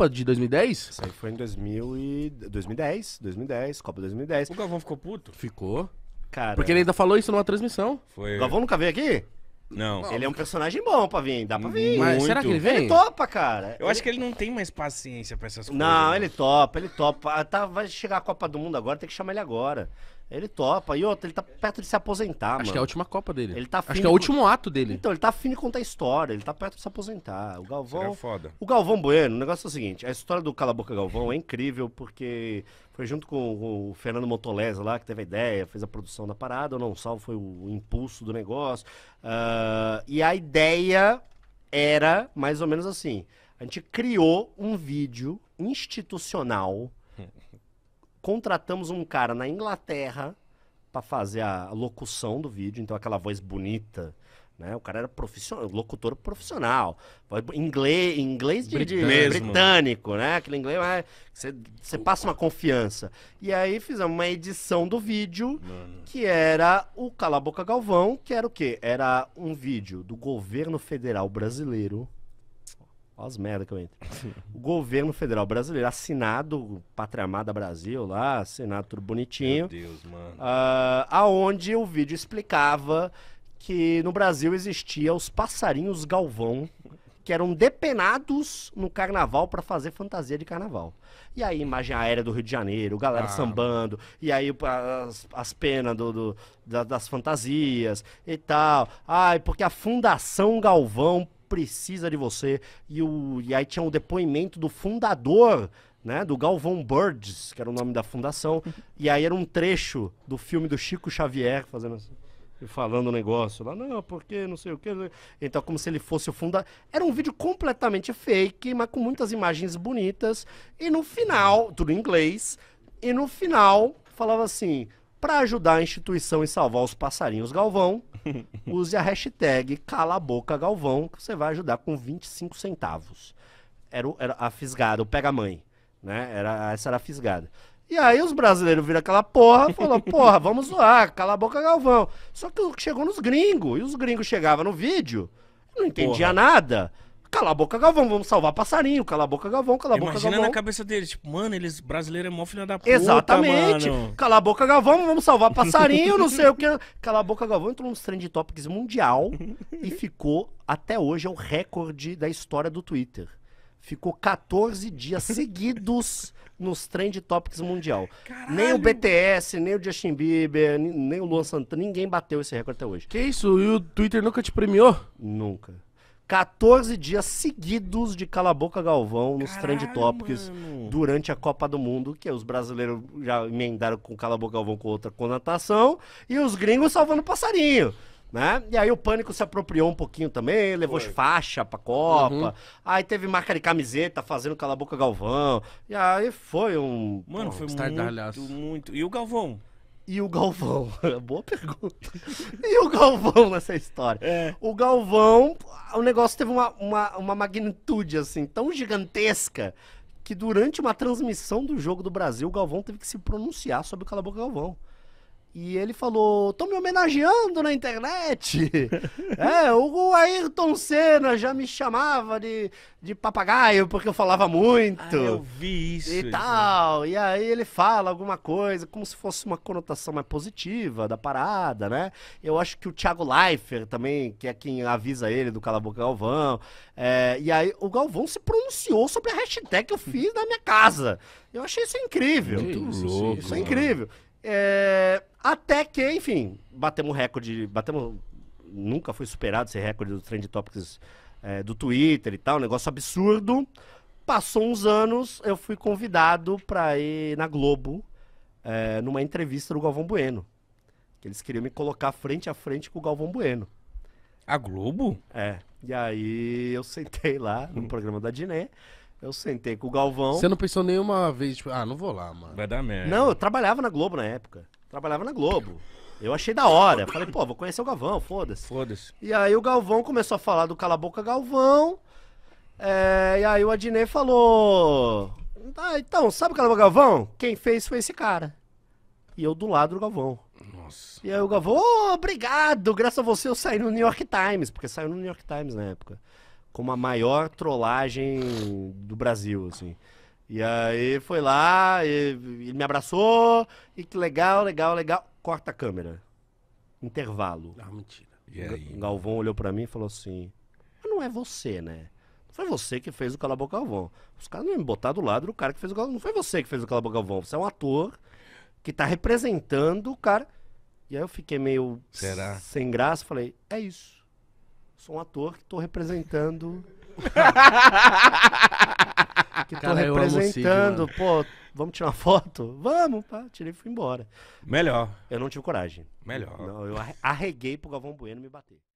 Copa de 2010? Isso aí foi em 2000 e... 2010, 2010, Copa 2010. O Galvão ficou puto? Ficou. Cara. Porque ele ainda falou isso numa transmissão. Foi. Galvão nunca veio aqui? Não. Ele é um personagem bom pra vir, dá pra vir. Mas Muito. será que ele vem? Ele topa, cara. Eu ele... acho que ele não tem mais paciência pra essas coisas. Não, ele topa, ele topa. Ah, tá, vai chegar a Copa do Mundo agora, tem que chamar ele agora. Ele topa. E outro ele tá perto de se aposentar, Acho mano. que é a última Copa dele. Ele tá Acho que é o último ato dele. Então, ele tá afim de contar história, ele tá perto de se aposentar. O Galvão. Seria é foda. O Galvão Bueno, o negócio é o seguinte: a história do Cala Boca Galvão é incrível, porque foi junto com o Fernando Motolesa lá, que teve a ideia, fez a produção da parada, ou não salvo, foi o impulso do negócio. Ah, e a ideia era mais ou menos assim: a gente criou um vídeo institucional contratamos um cara na Inglaterra para fazer a locução do vídeo, então aquela voz bonita, né? O cara era profissional, locutor profissional, inglês, inglês de, de britânico, né? Aquele inglês ah, você, você passa uma confiança. E aí fizemos uma edição do vídeo Mano. que era o Cala Boca Galvão, que era o quê? Era um vídeo do governo federal brasileiro Olha as merda que eu entro. o governo federal brasileiro, assinado Pátria Amada Brasil lá, assinado tudo bonitinho. Meu Deus, mano. Uh, aonde o vídeo explicava que no Brasil existia os passarinhos galvão, que eram depenados no carnaval para fazer fantasia de carnaval. E aí, imagem aérea do Rio de Janeiro, galera ah. sambando, e aí as, as penas do, do, das fantasias e tal. Ai, porque a Fundação Galvão precisa de você. E, o, e aí tinha um depoimento do fundador né, do Galvão Birds, que era o nome da fundação, e aí era um trecho do filme do Chico Xavier fazendo assim, falando o um negócio lá, não, porque não sei o que. Né? Então, como se ele fosse o fundador. Era um vídeo completamente fake, mas com muitas imagens bonitas. E no final, tudo em inglês, e no final falava assim: para ajudar a instituição e salvar os passarinhos Galvão, use a hashtag Cala a Boca Galvão, que você vai ajudar com 25 centavos. Era, o, era a fisgada, o pega-mãe. Né? Era, essa era a fisgada. E aí os brasileiros viram aquela porra e falaram, porra, vamos zoar, cala a boca, Galvão. Só que chegou nos gringos, e os gringos chegavam no vídeo, não entendia porra. nada. Cala a boca, Galvão, vamos salvar passarinho, cala a boca, Galvão, cala a boca, Imagina Galvão. Imagina na cabeça deles, tipo, mano, eles brasileiros é mó filha da puta, Exatamente. Mano. Cala a boca, Galvão, vamos salvar passarinho, não sei o que. Cala a boca, Galvão entrou nos trend topics mundial e ficou, até hoje, é o recorde da história do Twitter. Ficou 14 dias seguidos nos trend topics mundial. Caralho. Nem o BTS, nem o Justin Bieber, nem o Luan Santana, ninguém bateu esse recorde até hoje. Que isso? E o Twitter nunca te premiou? Nunca. 14 dias seguidos de Cala Boca Galvão nos Caralho, Trend Topics mano. durante a Copa do Mundo, que os brasileiros já emendaram com Cala Boca Galvão com outra conotação, e os gringos salvando passarinho. Né? E aí o pânico se apropriou um pouquinho também, levou Foi. faixa pra Copa. Uhum. Aí teve marca de camiseta fazendo cala boca Galvão. E aí foi um. Mano, pô, foi muito, muito. E o Galvão? E o Galvão? Boa pergunta. e o Galvão nessa história? É. O Galvão, o negócio teve uma, uma, uma magnitude assim tão gigantesca que durante uma transmissão do jogo do Brasil, o Galvão teve que se pronunciar sobre o Cala Boca Galvão. E ele falou: "Estão me homenageando na internet. é, o Ayrton Senna já me chamava de, de papagaio porque eu falava muito. Ah, eu vi isso. E tal. E aí ele fala alguma coisa, como se fosse uma conotação mais positiva da parada, né? Eu acho que o Thiago Leifert também, que é quem avisa ele do Cala Boca Galvão. É, e aí o Galvão se pronunciou sobre a hashtag que eu fiz na minha casa. Eu achei isso incrível. Que isso, louco, isso é incrível. Mano. É, até que, enfim, batemos recorde, batemos. Nunca foi superado esse recorde do Trend Topics é, do Twitter e tal, um negócio absurdo. Passou uns anos, eu fui convidado para ir na Globo, é, numa entrevista do Galvão Bueno. Que eles queriam me colocar frente a frente com o Galvão Bueno. A Globo? É. E aí eu sentei lá no programa da Diné eu sentei com o Galvão. Você não pensou nenhuma vez, tipo, ah, não vou lá, mano. Vai dar merda. Não, eu trabalhava na Globo na época. Trabalhava na Globo. Eu achei da hora. Falei, pô, vou conhecer o Galvão, foda-se. Foda-se. E aí o Galvão começou a falar do Cala Boca Galvão. É, e aí o Adnei falou: ah, então, sabe o Cala Galvão? Quem fez foi esse cara. E eu do lado do Galvão. Nossa. E aí o Galvão, oh, obrigado, graças a você eu saí no New York Times, porque saiu no New York Times na época como a maior trollagem do Brasil, assim. E aí foi lá, ele me abraçou, e que legal, legal, legal. Corta a câmera. Intervalo. Ah, mentira. E aí? Galvão olhou para mim e falou assim: Não é você, né? Não foi você que fez o Calabou Galvão. Os caras não iam me botar do lado do cara que fez o Calabou. Não foi você que fez o Calabou Galvão. Você é um ator que tá representando o cara. E aí eu fiquei meio Será? sem graça. Falei: É isso sou um ator que estou representando. que estou representando, Cid, pô, vamos tirar uma foto? Vamos, pá, tirei e fui embora. Melhor. Eu não tive coragem. Melhor. Não, eu arreguei pro Galvão Bueno me bater.